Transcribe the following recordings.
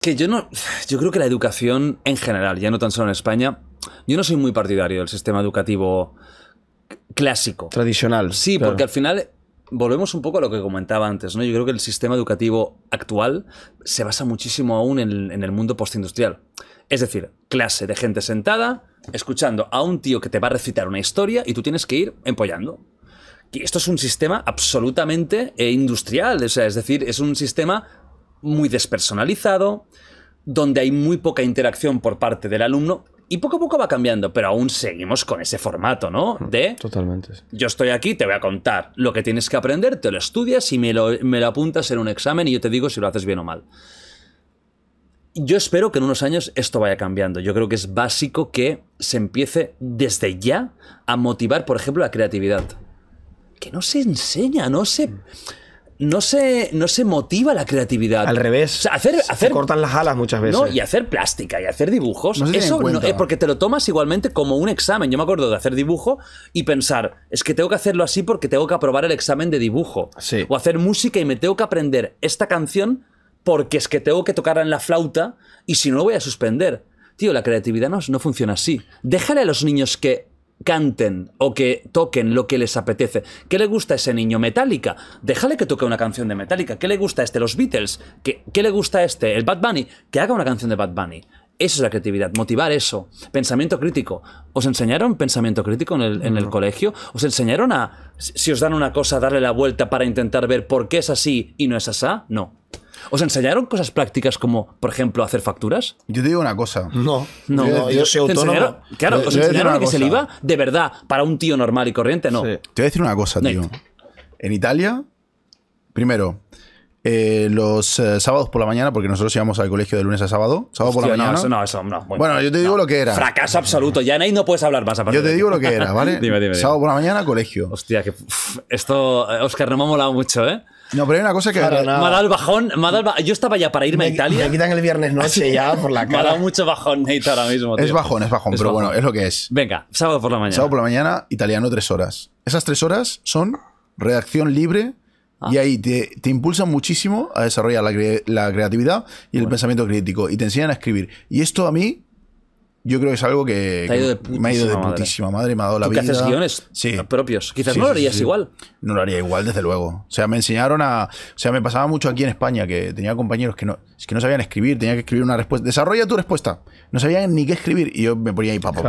Que yo no. Yo creo que la educación en general, ya no tan solo en España, yo no soy muy partidario del sistema educativo clásico. Tradicional. Sí, porque al final volvemos un poco a lo que comentaba antes, ¿no? Yo creo que el sistema educativo actual se basa muchísimo aún en, el mundo postindustrial. Es decir, clase de gente sentada, escuchando a un tío que te va a recitar una historia y tú tienes que ir empollando. Y esto es un sistema absolutamente eh, industrial, o sea, es decir, es un sistema muy despersonalizado, donde hay muy poca interacción por parte del alumno. Y poco a poco va cambiando, pero aún seguimos con ese formato, ¿no? Hmm, De. Totalmente. Yo estoy aquí, te voy a contar lo que tienes que aprender, te lo estudias y me lo, me lo apuntas en un examen y yo te digo si lo haces bien o mal. Yo espero que en unos años esto vaya cambiando. Yo creo que es básico que se empiece desde ya a motivar, por ejemplo, la creatividad. Que no se enseña, no se no se, no se motiva la creatividad. Al revés. hacer, hacer cortan las alas muchas veces. y hacer plástica y hacer dibujos. eso no, es porque te lo tomas igualmente como un examen. Yo me acuerdo de hacer dibujo y pensar, es que tengo que hacerlo así porque tengo que aprobar el examen de dibujo. O hacer música y me tengo que aprender esta canción porque es que tengo que tocarla en la flauta y si no lo voy a suspender. Tío, la creatividad no, no funciona así. Déjale a los niños que canten o que toquen lo que les apetece. ¿Qué le gusta a ese niño Metallica? Déjale que toque una canción de Metallica. ¿Qué le gusta a este los Beatles? ¿Qué, le gusta a este el Bad Bunny? Que haga una canción de Bad Bunny. Eso es la creatividad, motivar eso. Pensamiento crítico. ¿Os enseñaron pensamiento crítico en el, colegio? ¿Os enseñaron a, si os dan una cosa, darle la vuelta para intentar ver por qué es así y no es asá? No. ¿Os enseñaron cosas prácticas como, por ejemplo, hacer facturas? Yo te digo una cosa. No, no, yo, yo soy autónomo. Claro, ¿os enseñaron a que se le IVA? De verdad, para un tío normal y corriente, no. Te voy a decir una cosa, tío. En Italia, primero, eh, los eh, sábados por la mañana, porque nosotros íbamos al colegio de lunes a sábado. Sábado por la mañana. No, eso no, eso no. Bueno, yo te digo lo que era. Fracaso absoluto. Ya ahí no puedes hablar más. Yo te digo lo que era, ¿vale? dime, dime, Sábado por la mañana, colegio. Hostia, que. esto, eh, Oscar, no me ha molado mucho, ¿eh? No, pero hay una cosa que. me ha el bajón. Yo estaba ya para irme a Italia. Me quitan el viernes noche ya por la cara. Me ha mucho bajón, Nate, ahora mismo. Es bajón, es bajón, pero bueno, es lo que es. Venga, sábado por la mañana. Sábado por la mañana, italiano, tres horas. Esas tres horas son redacción libre. Ah. Y ahí te, impulsan muchísimo a desarrollar la, creatividad y el pensamiento crítico. Y te enseñan a escribir. Y esto a mí yo creo que es algo que, me ha ido de putísima madre, me ha dado la vida. haces guiones sí. propios. Quizás no lo harías igual. No lo haría igual, desde luego. O sea, me enseñaron a. O sea, me pasaba mucho aquí en España que tenía compañeros que no, que no sabían escribir, tenía que escribir una respuesta. Desarrolla tu respuesta. No sabían ni qué escribir. Y yo me ponía ahí, papá,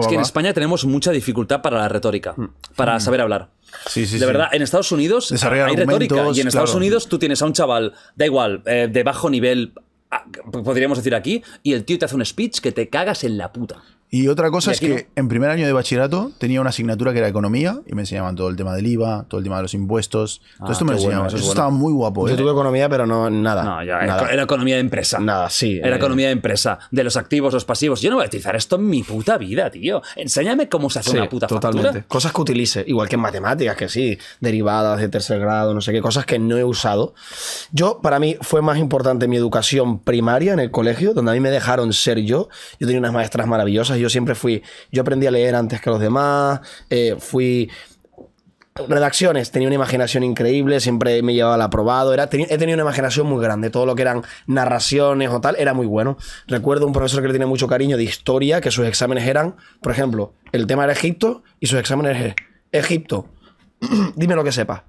Es que en España tenemos mucha dificultad para la retórica, mm. para mm. saber hablar. Sí, sí, de verdad, en Estados Unidos hay retórica. Y en Estados Unidos tú tienes a un chaval, da igual, eh, de bajo nivel, Ah, podríamos decir aquí, y el tío te hace un speech que te cagas en la puta. Y otra cosa es que en primer año de bachillerato tenía una asignatura que era economía y me enseñaban todo el tema del IVA, todo el tema de los impuestos. todo ah, esto me lo enseñaban. eso, estaba muy guapo. Yo ¿eh? tuve economía, pero no nada. Era economía de empresa. Nada, sí. Era eh. economía de empresa. De los activos, los pasivos. Yo no voy a utilizar esto en mi puta vida, tío. Enséñame cómo se hace una puta totalmente. Cosas que utilice. Igual que en matemáticas, que sí. Derivadas de tercer grado, no sé qué. Cosas que no he usado. Yo, para mí, fue más importante mi educación primaria en el colegio, donde a mí me dejaron ser yo. Yo tenía unas maestras maravillosas. y yo siempre fui, yo aprendí a leer antes que los demás, eh, fui... Redacciones, tenía una imaginación increíble, siempre me llevaba al aprobado, era, he tenido una imaginación muy grande, todo lo que eran narraciones o tal, era muy bueno. Recuerdo un profesor que le tiene mucho cariño de historia, que sus exámenes eran, por ejemplo, el tema era Egipto y sus exámenes eran Egipto. Dime lo que sepas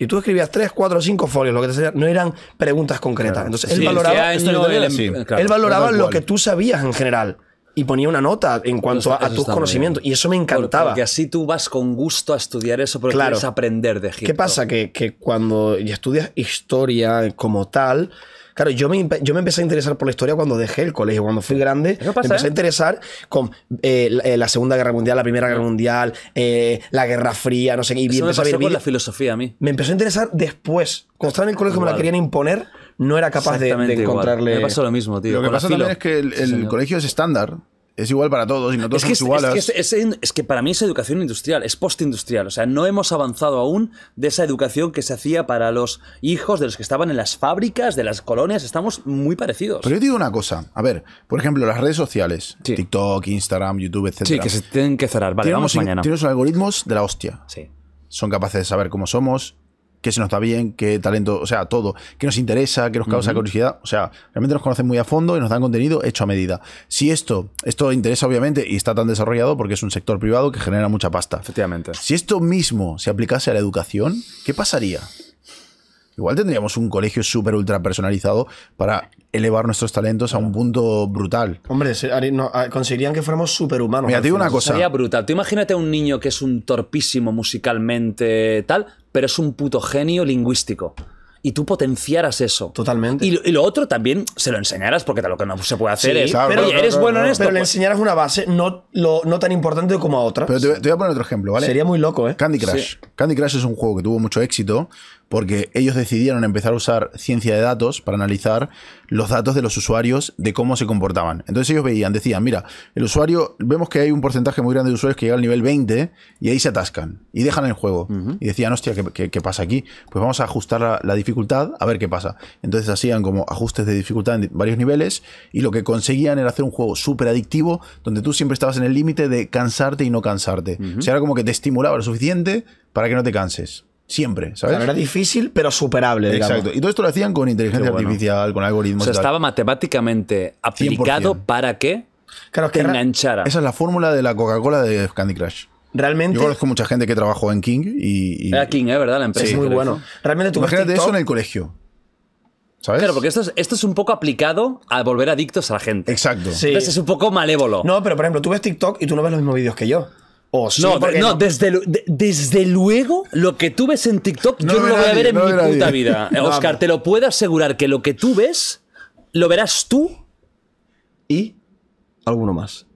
y tú escribías tres, cuatro, cinco folios, lo que te no eran preguntas concretas. Entonces, él valoraba, este em- él valoraba lo que tú sabías en general y ponía una nota en cuanto a, tus conocimientos. Y eso me encantaba. Porque, así tú vas con gusto a estudiar eso porque claro. quieres aprender de Egipto. ¿Qué pasa? Que, que cuando estudias historia como tal. Claro, yo me, yo me empecé a interesar por la historia cuando dejé el colegio, cuando fui grande. Pasa, me empecé ¿eh? a interesar con eh, eh, la, Segunda Guerra Mundial, la Primera Guerra Mundial, la Guerra Fría, no sé qué. Y Eso me pasó la filosofía a mí. Me empezó a interesar después. Cuando estaba en el colegio me la querían imponer, no era capaz de, de, encontrarle... Me pasó lo mismo, tío. Lo que pasa también es que el, colegio es estándar es igual para todos y no todos es es, iguales. Es que, es, que, para mí es educación industrial, es postindustrial. O sea, no hemos avanzado aún de esa educación que se hacía para los hijos de los que estaban en las fábricas, de las colonias. Estamos muy parecidos. Pero yo digo una cosa. A ver, por ejemplo, las redes sociales, TikTok, Instagram, YouTube, etc. Sí, que se tienen que cerrar. Vale, vamos mañana. Tienen los algoritmos de la hostia. Sí. Son capaces de saber cómo somos, que se nos da bien, qué talento, o sea, todo, que nos interesa, que nos causa curiosidad, o sea, realmente nos conocen muy a fondo y nos dan contenido hecho a medida. Si esto, esto interesa obviamente y está tan desarrollado porque es un sector privado que genera mucha pasta. Efectivamente. Si esto mismo se aplicase a la educación, ¿qué pasaría? Igual tendríamos un colegio súper ultra personalizado para elevar nuestros talentos a un punto brutal. Hombre, ah, conseguirían que fuéramos superhumanos. Mira, te digo una cosa. Sería brutal. Tú imagínate un niño que es un torpísimo musicalmente tal, pero es un puto genio lingüístico y tú potenciaras eso. Totalmente. Y lo, y lo, otro también se lo enseñarás, porque lo que no se puede hacer es. pero eres bueno en esto. Pero le pues enseñarás una base no, lo, no tan importante como a otras. Pero te, voy a poner otro ejemplo, ¿vale? Sería muy loco, ¿eh? Candy Crush. Candy Crush es un juego que tuvo mucho éxito, porque ellos decidieron empezar a usar ciencia de datos para analizar los datos de los usuarios de cómo se comportaban. Entonces ellos veían, decían, mira, el usuario, vemos que hay un porcentaje muy grande de usuarios que llega al nivel 20 y ahí se atascan y dejan el juego. Y decían, hostia, ¿qué, pasa aquí? Pues vamos a ajustar la, dificultad a ver qué pasa. Entonces hacían como ajustes de dificultad en varios niveles y lo que conseguían era hacer un juego súper adictivo donde tú siempre estabas en el límite de cansarte y no cansarte. O sea, era como que te estimulaba lo suficiente para que no te canses. Siempre, ¿sabes? era difícil, pero superable. Exacto. Y todo esto lo hacían con inteligencia artificial, con algoritmos. O sea, estaba matemáticamente aplicado para que claro, te enganchara. Esa es la fórmula de la Coca-Cola de Candy Crush. Realmente. Yo conozco mucha gente que trabajó en King y. era King, ¿eh? ¿Verdad? La empresa. es muy bueno. Realmente tú Imagínate eso en el colegio. ¿Sabes? Claro, porque esto es, esto un poco aplicado a volver adictos a la gente. Exacto. Sí. es un poco malévolo. No, pero por ejemplo, tú ves TikTok y tú no ves los mismos vídeos que yo no, Desde, desde luego, lo que tú ves en TikTok, yo no lo voy a ver en mi puta vida. Eh, Oscar, te lo puedo asegurar que lo que tú ves, lo verás tú. Y alguno más.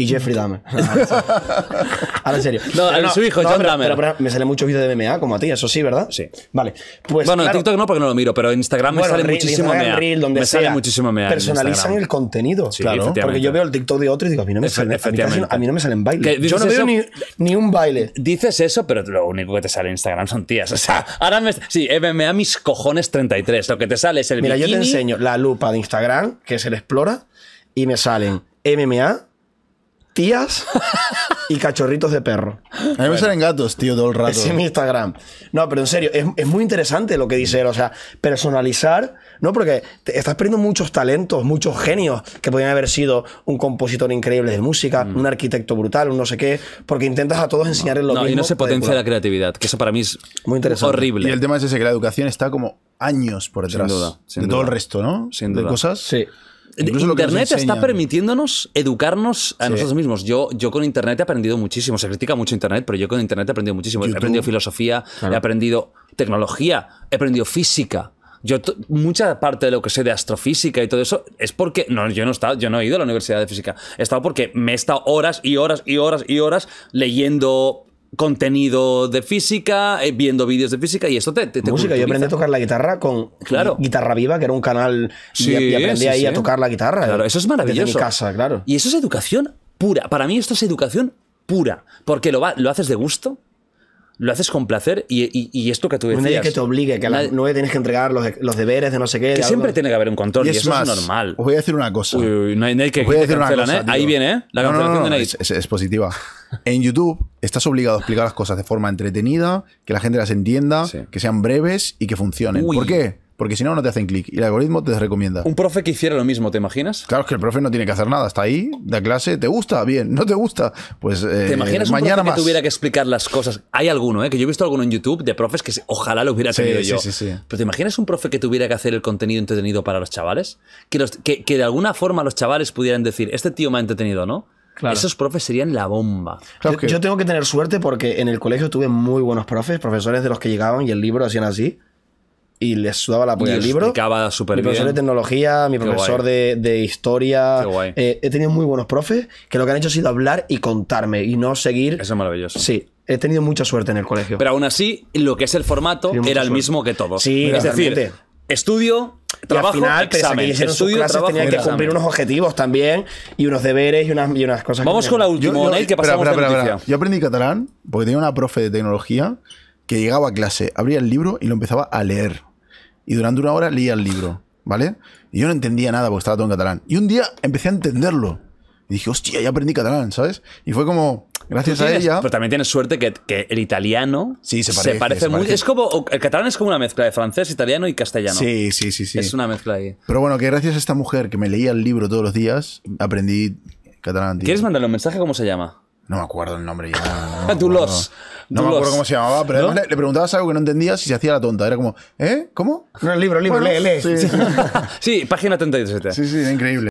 Y Jeffrey Dahmer. Ahora en serio. No, su hijo, John Dahmer. pero, me sale mucho vídeo de MMA, como a ti, eso sí, ¿verdad? Sí. Vale. Pues, Bueno, en TikTok no porque no lo miro, pero en Instagram me sale muchísimo MMA. mea. donde me sale muchísimo MMA. Personalizan el contenido. claro. Porque yo veo el TikTok de otro y digo, a mí no me, salen, a bailes. Yo no veo ni, ni un baile. Dices eso, pero lo único que te sale en Instagram son tías. O sea, ahora me. Sí, MMA mis cojones 33. Lo que te sale es el Mira, yo te enseño la lupa de Instagram, que es el Explora, y me salen MMA, tías y cachorritos de perro. A mí me salen gatos, tío, todo el rato. En mi Instagram. No, pero en serio, es, muy interesante lo que dice él. O sea, personalizar, ¿no? Porque estás perdiendo muchos talentos, muchos genios que podrían haber sido un compositor increíble de música, mm. un arquitecto brutal, un no sé qué, porque intentas a todos enseñarles no, lo no, Y no se potencia la creatividad, que eso para mí es muy interesante. horrible. Y el tema es ese, que la educación está como años por detrás de todo el resto, ¿no? De cosas. Sí. Internet está permitiéndonos educarnos a nosotros mismos. Yo, yo con Internet he aprendido muchísimo. Se critica mucho Internet, pero yo con Internet he aprendido muchísimo. He aprendido filosofía, he aprendido tecnología, he aprendido física. Yo mucha parte de lo que sé de astrofísica y todo eso es porque no yo no he estado, yo no he ido a la universidad de física. He estado porque me he estado horas y horas y horas y horas leyendo contenido de física, eh, viendo vídeos de física y eso te, te, Música, yo aprendí a tocar la guitarra con Guitarra Viva, que era un canal sí, y, aprendí ahí a tocar la guitarra. Claro, eso es maravilloso. casa, claro. Y eso es educación pura. Para mí esto es educación pura, porque lo, lo haces de gusto, lo haces con placer y, esto que tú decías. Nadie que te obligue, que a las tienes que entregar los, deberes de no sé qué. Que siempre tiene que haber un control y, eso es normal. Os voy a decir una cosa. no hay, que, voy ¿eh? Ahí viene, ¿eh? La de Es, positiva. En YouTube estás obligado a explicar las cosas de forma entretenida, que la gente las entienda, que sean breves y que funcionen. ¿Por qué? porque si no, no te hacen clic y el algoritmo te recomienda. Un profe que hiciera lo mismo, ¿te imaginas? Claro, es que el profe no tiene que hacer nada, está ahí, da clase, ¿te gusta? Bien, ¿no te gusta? Pues eh, ¿Te imaginas mañana un profe que tuviera que explicar las cosas? Hay alguno, ¿eh? que yo he visto alguno en YouTube de profes que ojalá lo hubiera tenido yo. Sí, sí, Pero ¿te imaginas un profe que tuviera que hacer el contenido entretenido para los chavales? Que, de alguna forma los chavales pudieran decir, este tío me ha entretenido, ¿no? Claro. Esos profes serían la bomba. Claro que... yo, yo tengo que tener suerte porque en el colegio tuve muy buenos profes, profesores de los que llegaban y el libro hacían así y les sudaba la polla el libro. Explicaba súper Mi profesor de tecnología, mi profesor de, historia. Qué guay. Eh, he tenido muy buenos profes que lo que han hecho ha sido hablar y contarme y no seguir. Eso es maravilloso. Sí. He tenido mucha suerte en el colegio. Pero aún así, lo que es el formato era el mismo que todo. Sí, es decir, estudio, trabajo, y al final, examen. estudio, tenía que cumplir unos objetivos también y unos deberes y unas, y unas cosas. Vamos con la última, que pasamos Yo aprendí catalán porque tenía una profe de tecnología que llegaba a clase, abría el libro y lo empezaba a leer y durante una hora leía el libro, ¿vale? Y yo no entendía nada porque estaba todo en catalán. Y un día empecé a entenderlo. Y dije, hostia, ya aprendí catalán, ¿sabes? Y fue como, gracias a ella. Pero también tienes suerte que, el italiano. se parece. Es como, el catalán es como una mezcla de francés, italiano y castellano. Sí, sí, sí, Es una mezcla ahí. Pero bueno, que gracias a esta mujer que me leía el libro todos los días, aprendí catalán. ¿Quieres mandarle un mensaje? ¿Cómo se llama? No me acuerdo el nombre ya. los. No me acuerdo cómo se llamaba, pero le, preguntabas algo que no entendías y se hacía la tonta. Era como, ¿eh? ¿Cómo? No, el libro, el libro, lee, lee. Sí. sí, página 37. Sí, sí, increíble.